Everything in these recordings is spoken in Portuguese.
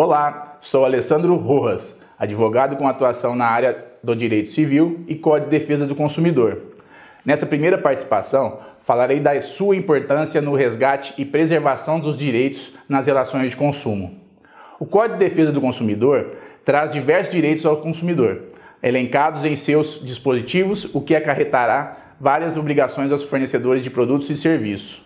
Olá, sou Alessandro Rojas, advogado com atuação na área do direito civil e Código de Defesa do Consumidor. Nessa primeira participação, falarei da sua importância no resgate e preservação dos direitos nas relações de consumo. O Código de Defesa do Consumidor traz diversos direitos ao consumidor, elencados em seus dispositivos, o que acarretará várias obrigações aos fornecedores de produtos e serviços.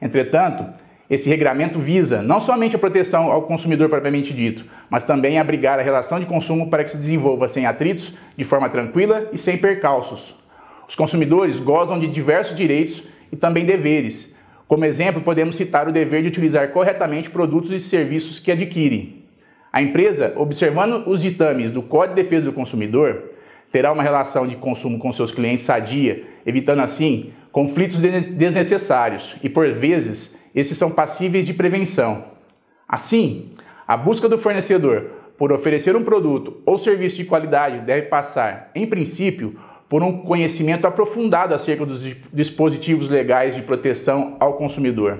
Entretanto, esse regramento visa não somente a proteção ao consumidor propriamente dito, mas também abrigar a relação de consumo para que se desenvolva sem atritos, de forma tranquila e sem percalços. Os consumidores gozam de diversos direitos e também deveres. Como exemplo, podemos citar o dever de utilizar corretamente produtos e serviços que adquirem. A empresa, observando os ditames do Código de Defesa do Consumidor, terá uma relação de consumo com seus clientes sadia, evitando assim conflitos desnecessários e, por vezes, esses são passíveis de prevenção. Assim, a busca do fornecedor por oferecer um produto ou serviço de qualidade deve passar, em princípio, por um conhecimento aprofundado acerca dos dispositivos legais de proteção ao consumidor.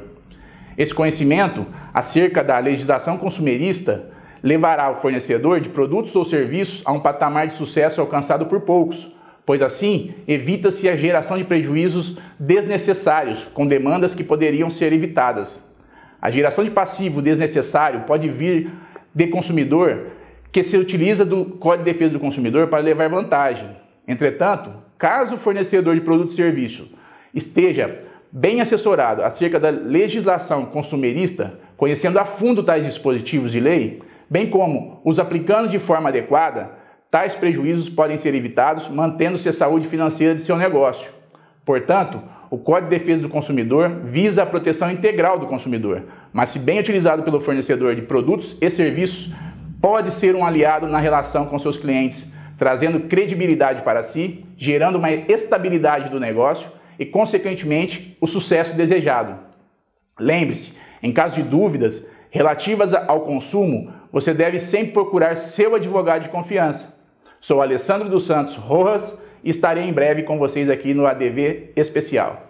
Esse conhecimento acerca da legislação consumerista levará o fornecedor de produtos ou serviços a um patamar de sucesso alcançado por poucos, pois assim evita-se a geração de prejuízos desnecessários, com demandas que poderiam ser evitadas. A geração de passivo desnecessário pode vir de consumidor que se utiliza do Código de Defesa do Consumidor para levar vantagem. Entretanto, caso o fornecedor de produto e serviço esteja bem assessorado acerca da legislação consumerista, conhecendo a fundo tais dispositivos de lei, bem como os aplicando de forma adequada, Tais prejuízos podem ser evitados mantendo-se a saúde financeira de seu negócio. Portanto, o Código de Defesa do Consumidor visa a proteção integral do consumidor, mas, se bem utilizado pelo fornecedor de produtos e serviços, pode ser um aliado na relação com seus clientes, trazendo credibilidade para si, gerando uma estabilidade do negócio e, consequentemente, o sucesso desejado. Lembre-se, em caso de dúvidas relativas ao consumo, você deve sempre procurar seu advogado de confiança Sou Alessandro dos Santos Rojas e estarei em breve com vocês aqui no ADV Especial.